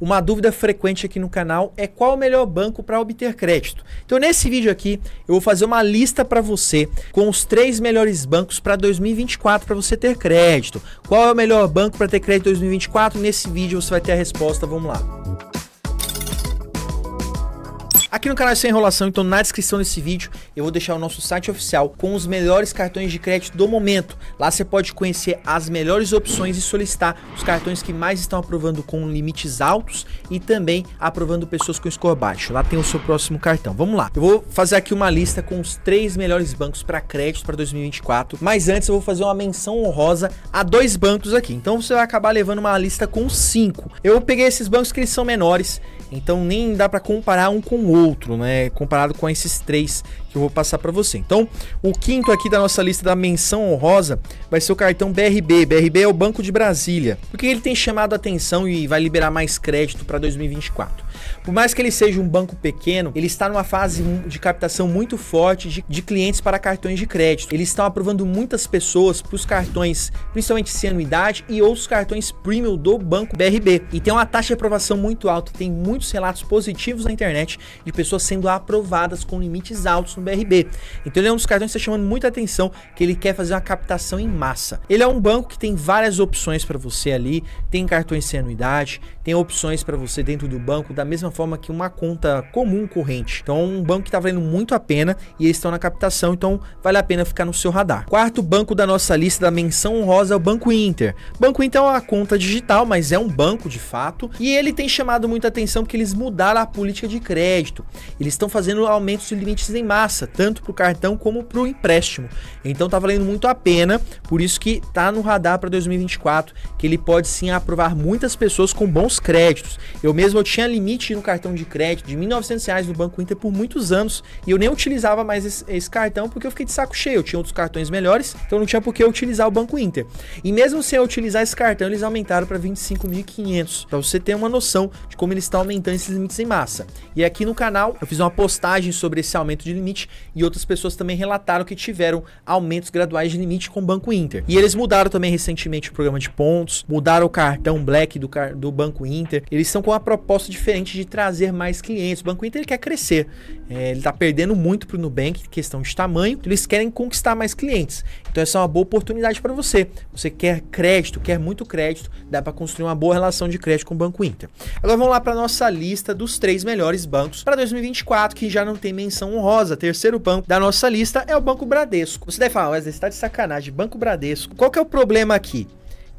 Uma dúvida frequente aqui no canal é qual o melhor banco para obter crédito. Então, nesse vídeo aqui, eu vou fazer uma lista para você com os três melhores bancos para 2024 para você ter crédito. Qual é o melhor banco para ter crédito 2024? Nesse vídeo você vai ter a resposta. Vamos lá. Aqui no canal é Sem Enrolação, então na descrição desse vídeo eu vou deixar o nosso site oficial com os melhores cartões de crédito do momento. Lá você pode conhecer as melhores opções e solicitar os cartões que mais estão aprovando com limites altos e também aprovando pessoas com score baixo. Lá tem o seu próximo cartão. Vamos lá. Eu vou fazer aqui uma lista com os três melhores bancos para crédito para 2024, mas antes eu vou fazer uma menção honrosa a dois bancos aqui. Então você vai acabar levando uma lista com cinco. Eu peguei esses bancos que eles são menores, então nem dá para comparar um com o outro outro, né? Comparado com esses três que eu vou passar para você. Então, o quinto aqui da nossa lista da menção honrosa vai ser o cartão BRB. BRB é o Banco de Brasília, porque ele tem chamado a atenção e vai liberar mais crédito para 2024. Por mais que ele seja um banco pequeno, ele está numa fase de captação muito forte de, de clientes para cartões de crédito. Eles estão aprovando muitas pessoas para os cartões, principalmente sem anuidade e outros cartões premium do banco BRB. E tem uma taxa de aprovação muito alta. Tem muitos relatos positivos na internet de pessoas sendo aprovadas com limites altos no BRB. Então ele é um dos cartões que está chamando muita atenção, que ele quer fazer uma captação em massa. Ele é um banco que tem várias opções para você ali, tem cartões sem anuidade, tem opções para você dentro do banco, da mesma forma que uma conta comum corrente. Então um banco que está valendo muito a pena e eles estão na captação, então vale a pena ficar no seu radar. Quarto banco da nossa lista da menção honrosa é o Banco Inter. Banco Inter é uma conta digital, mas é um banco de fato, e ele tem chamado muita atenção porque eles mudaram a política de crédito. Eles estão fazendo aumentos de limites em massa graça, tanto para o cartão como para o empréstimo. Então tá valendo muito a pena, por isso que tá no radar para 2024, que ele pode sim aprovar muitas pessoas com bons créditos. Eu mesmo eu tinha limite no cartão de crédito de R$ 1.900 reais no Banco Inter por muitos anos e eu nem utilizava mais esse, esse cartão porque eu fiquei de saco cheio, eu tinha outros cartões melhores, então não tinha por que utilizar o Banco Inter. E mesmo sem eu utilizar esse cartão, eles aumentaram para 25.500, para você ter uma noção de como eles estão aumentando esses limites em massa. E aqui no canal eu fiz uma postagem sobre esse aumento de limite limite e outras pessoas também relataram que tiveram aumentos graduais de limite com o Banco Inter. E eles mudaram também recentemente o programa de pontos, mudaram o cartão Black do, car do Banco Inter. Eles estão com uma proposta diferente de trazer mais clientes. O Banco Inter quer crescer, é, ele está perdendo muito para o Nubank, questão de tamanho, eles querem conquistar mais clientes. Então essa é uma boa oportunidade para você. Você quer crédito, quer muito crédito, dá para construir uma boa relação de crédito com o Banco Inter. Agora vamos lá para nossa lista dos três melhores bancos para 2024 que já não tem menção honrosa. Teve terceiro banco da nossa lista é o Banco Bradesco. Você deve falar, Wesley, você está de sacanagem, Banco Bradesco. Qual que é o problema aqui?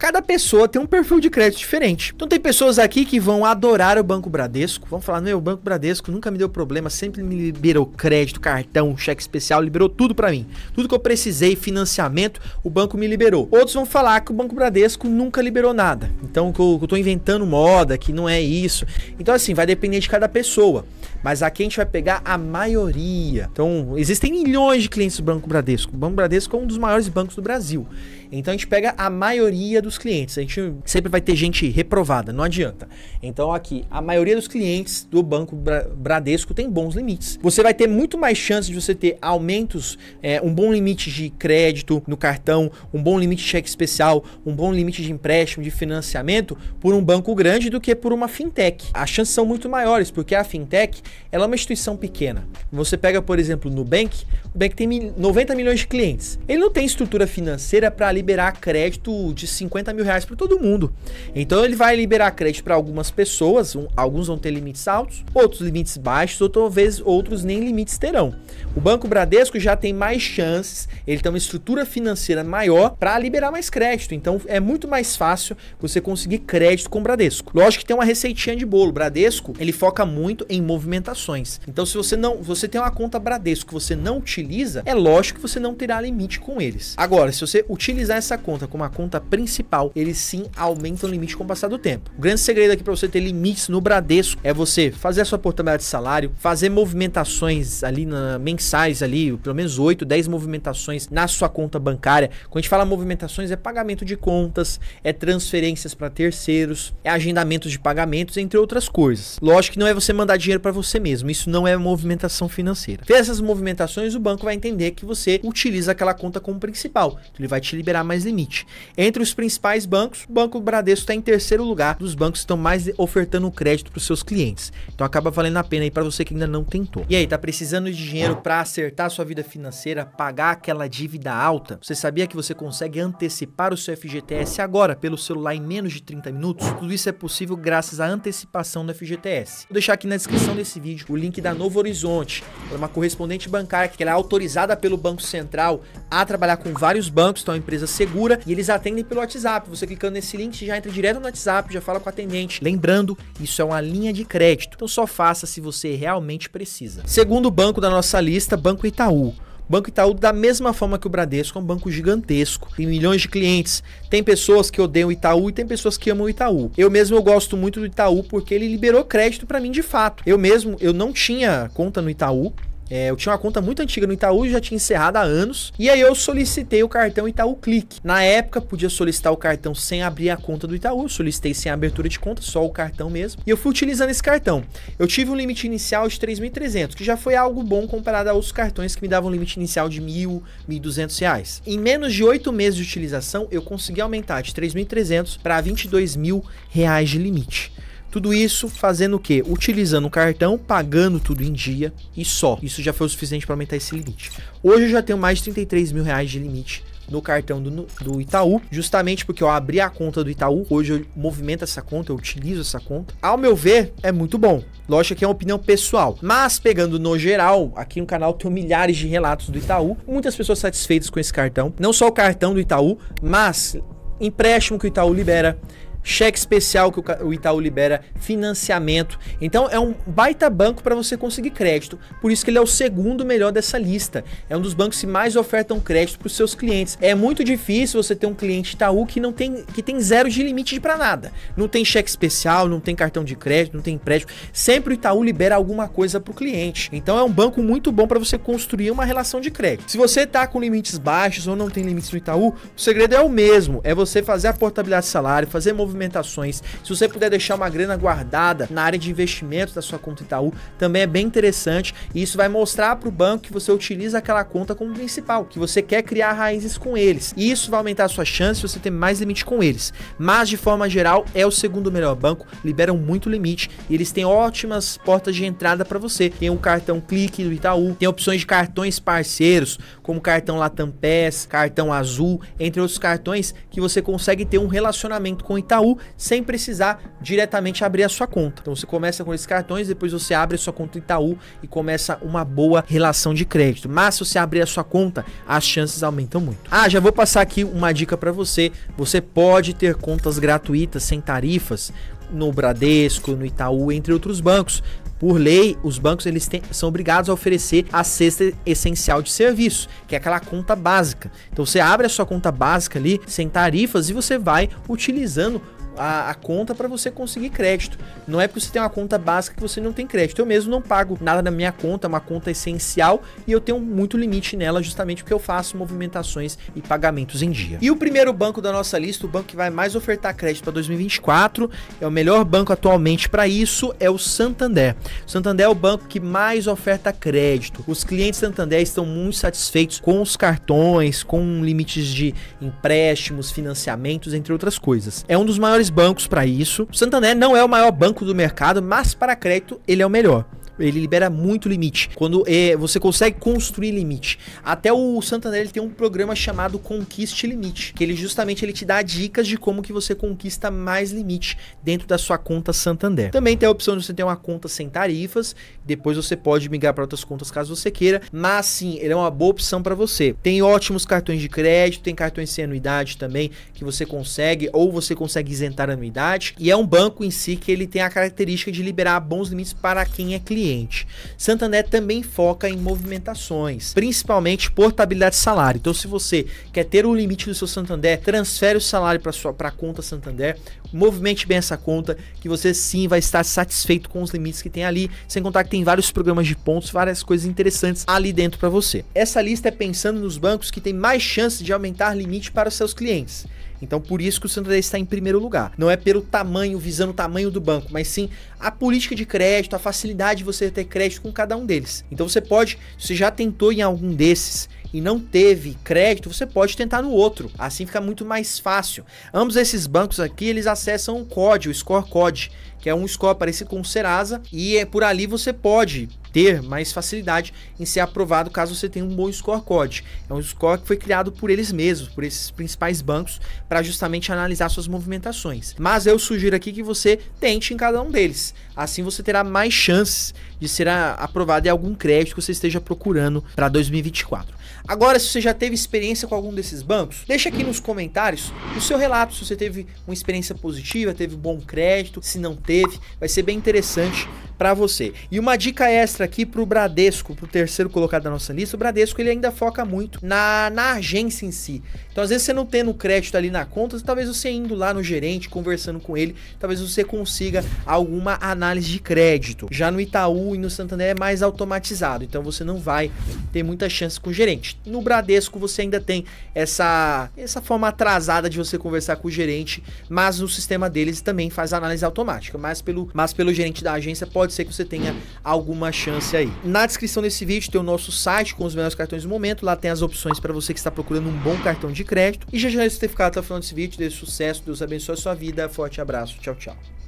cada pessoa tem um perfil de crédito diferente. Então tem pessoas aqui que vão adorar o Banco Bradesco, vão falar: "Meu, o Banco Bradesco nunca me deu problema, sempre me liberou crédito, cartão, cheque especial, liberou tudo para mim. Tudo que eu precisei, financiamento, o banco me liberou". Outros vão falar que o Banco Bradesco nunca liberou nada. Então que eu, que eu tô inventando moda, que não é isso. Então assim, vai depender de cada pessoa. Mas aqui a gente vai pegar a maioria. Então, existem milhões de clientes do Banco Bradesco. O Banco Bradesco é um dos maiores bancos do Brasil. Então a gente pega a maioria dos clientes. A gente sempre vai ter gente reprovada, não adianta. Então aqui, a maioria dos clientes do Banco Bradesco tem bons limites. Você vai ter muito mais chance de você ter aumentos, é, um bom limite de crédito no cartão, um bom limite de cheque especial, um bom limite de empréstimo, de financiamento por um banco grande do que por uma fintech. As chances são muito maiores, porque a fintech ela é uma instituição pequena. Você pega, por exemplo, o Nubank, o Nubank tem 90 milhões de clientes. Ele não tem estrutura financeira para ali liberar crédito de 50 mil reais para todo mundo. Então ele vai liberar crédito para algumas pessoas, um, alguns vão ter limites altos, outros limites baixos, ou talvez outros nem limites terão. O Banco Bradesco já tem mais chances, ele tem uma estrutura financeira maior para liberar mais crédito. Então é muito mais fácil você conseguir crédito com o Bradesco. Lógico que tem uma receitinha de bolo. O Bradesco ele foca muito em movimentações. Então se você não, você tem uma conta Bradesco que você não utiliza, é lógico que você não terá limite com eles. Agora, se você utilizar utilizar essa conta como a conta principal, eles sim aumentam o limite com o passar do tempo. O grande segredo aqui para você ter limites no Bradesco é você fazer a sua portabilidade de salário, fazer movimentações ali na, mensais ali, pelo menos 8, 10 movimentações na sua conta bancária. Quando a gente fala movimentações é pagamento de contas, é transferências para terceiros, é agendamento de pagamentos, entre outras coisas. Lógico que não é você mandar dinheiro para você mesmo, isso não é movimentação financeira. Fez essas movimentações, o banco vai entender que você utiliza aquela conta como principal. Então ele vai te liberar mais limite. Entre os principais bancos, o Banco Bradesco está em terceiro lugar dos bancos que estão mais ofertando crédito para os seus clientes. Então acaba valendo a pena aí para você que ainda não tentou. E aí, tá precisando de dinheiro para acertar sua vida financeira, pagar aquela dívida alta? Você sabia que você consegue antecipar o seu FGTS agora pelo celular em menos de 30 minutos? Tudo isso é possível graças à antecipação do FGTS. Vou deixar aqui na descrição desse vídeo o link da Novo Horizonte, é uma correspondente bancária que é autorizada pelo Banco Central a trabalhar com vários bancos, então a empresa segura e eles atendem pelo WhatsApp. Você clicando nesse link, você já entra direto no WhatsApp, já fala com o atendente. Lembrando, isso é uma linha de crédito, então só faça se você realmente precisa. Segundo banco da nossa lista, Banco Itaú. Banco Itaú, da mesma forma que o Bradesco, é um banco gigantesco, tem milhões de clientes. Tem pessoas que odeiam o Itaú e tem pessoas que amam o Itaú. Eu mesmo eu gosto muito do Itaú porque ele liberou crédito para mim de fato. Eu mesmo eu não tinha conta no Itaú, é, eu tinha uma conta muito antiga no Itaú, já tinha encerrado há anos. E aí eu solicitei o cartão Itaú Clique. Na época, podia solicitar o cartão sem abrir a conta do Itaú. Eu solicitei sem abertura de conta, só o cartão mesmo. E eu fui utilizando esse cartão. Eu tive um limite inicial de 3.300, que já foi algo bom comparado a outros cartões que me davam um limite inicial de 1.000, 1.200 reais. Em menos de oito meses de utilização, eu consegui aumentar de 3.300 para 22 mil reais de limite. Tudo isso fazendo o quê? Utilizando o cartão, pagando tudo em dia e só. Isso já foi o suficiente para aumentar esse limite. Hoje eu já tenho mais de 33 mil reais de limite no cartão do, do, Itaú, justamente porque eu abri a conta do Itaú, hoje eu movimento essa conta, eu utilizo essa conta. Ao meu ver, é muito bom. Lógico que é uma opinião pessoal, mas pegando no geral, aqui no canal tem milhares de relatos do Itaú, muitas pessoas satisfeitas com esse cartão, não só o cartão do Itaú, mas empréstimo que o Itaú libera, cheque especial que o Itaú libera, financiamento. Então é um baita banco para você conseguir crédito. Por isso que ele é o segundo melhor dessa lista. É um dos bancos que mais ofertam crédito para os seus clientes. É muito difícil você ter um cliente Itaú que não tem que tem zero de limite para nada. Não tem cheque especial, não tem cartão de crédito, não tem empréstimo. Sempre o Itaú libera alguma coisa para o cliente. Então é um banco muito bom para você construir uma relação de crédito. Se você está com limites baixos ou não tem limites no Itaú, o segredo é o mesmo, é você fazer a portabilidade de salário, fazer movimentação movimentações. Se você puder deixar uma grana guardada na área de investimentos da sua conta Itaú, também é bem interessante e isso vai mostrar para o banco que você utiliza aquela conta como principal, que você quer criar raízes com eles. E isso vai aumentar a sua chance de você ter mais limite com eles. Mas de forma geral, é o segundo melhor banco, liberam muito limite e eles têm ótimas portas de entrada para você. Tem o um cartão clique do Itaú, tem opções de cartões parceiros, como cartão Latam Pass, cartão Azul, entre outros cartões que você consegue ter um relacionamento com o Itaú. Itaú sem precisar diretamente abrir a sua conta. Então você começa com esses cartões, depois você abre a sua conta Itaú e começa uma boa relação de crédito. Mas se você abrir a sua conta, as chances aumentam muito. Ah, já vou passar aqui uma dica para você. Você pode ter contas gratuitas sem tarifas no Bradesco, no Itaú, entre outros bancos. Por lei, os bancos eles têm, são obrigados a oferecer a cesta essencial de serviço, que é aquela conta básica. Então você abre a sua conta básica ali, sem tarifas, e você vai utilizando a, a conta para você conseguir crédito. Não é porque você tem uma conta básica que você não tem crédito. Eu mesmo não pago nada na minha conta, é uma conta essencial e eu tenho muito limite nela justamente porque eu faço movimentações e pagamentos em dia. E o primeiro banco da nossa lista, o banco que vai mais ofertar crédito para 2024, é o melhor banco atualmente para isso, é o Santander. O Santander é o banco que mais oferta crédito. Os clientes Santander estão muito satisfeitos com os cartões, com limites de empréstimos, financiamentos, entre outras coisas. É um dos maiores bancos para isso. Santander não é o maior banco do mercado, mas para crédito ele é o melhor ele libera muito limite. Quando é, você consegue construir limite. Até o Santander ele tem um programa chamado Conquiste Limite, que ele justamente ele te dá dicas de como que você conquista mais limite dentro da sua conta Santander. Também tem a opção de você ter uma conta sem tarifas, depois você pode migrar para outras contas caso você queira, mas sim, ele é uma boa opção para você. Tem ótimos cartões de crédito, tem cartões sem anuidade também que você consegue ou você consegue isentar anuidade, e é um banco em si que ele tem a característica de liberar bons limites para quem é cliente cliente. Santander também foca em movimentações, principalmente portabilidade de salário. Então, se você quer ter o limite do seu Santander, transfere o salário para sua para conta Santander, movimente bem essa conta, que você sim vai estar satisfeito com os limites que tem ali. Sem contar que tem vários programas de pontos, várias coisas interessantes ali dentro para você. Essa lista é pensando nos bancos que tem mais chance de aumentar limite para os seus clientes. Então por isso que o Santander está em primeiro lugar. Não é pelo tamanho, visando o tamanho do banco, mas sim a política de crédito, a facilidade de você ter crédito com cada um deles. Então você pode, se você já tentou em algum desses e não teve crédito, você pode tentar no outro. Assim fica muito mais fácil. Ambos esses bancos aqui, eles acessam o código, o Score Code, que é um score parecido com o Serasa, e é por ali você pode ter mais facilidade em ser aprovado caso você tenha um bom score code. É um score que foi criado por eles mesmos, por esses principais bancos, para justamente analisar suas movimentações. Mas eu sugiro aqui que você tente em cada um deles. Assim você terá mais chances de ser aprovado em algum crédito que você esteja procurando para 2024. Agora, se você já teve experiência com algum desses bancos, deixa aqui nos comentários o seu relato, se você teve uma experiência positiva, teve bom crédito, se não teve, vai ser bem interessante para você. E uma dica extra mostra aqui pro Bradesco, pro terceiro colocado da nossa lista, o Bradesco ele ainda foca muito na, na agência em si. Então, às vezes, você não tendo crédito ali na conta, talvez você indo lá no gerente, conversando com ele, talvez você consiga alguma análise de crédito. Já no Itaú e no Santander é mais automatizado, então você não vai ter muita chance com o gerente. No Bradesco, você ainda tem essa, essa forma atrasada de você conversar com o gerente, mas o sistema deles também faz análise automática. Mas pelo, mas pelo gerente da agência, pode ser que você tenha alguma chance chance aí. Na descrição desse vídeo tem o nosso site com os melhores cartões do momento, lá tem as opções para você que está procurando um bom cartão de crédito. E já já isso ter ficado até o final desse vídeo, desse sucesso, Deus abençoe a sua vida, forte abraço, tchau, tchau.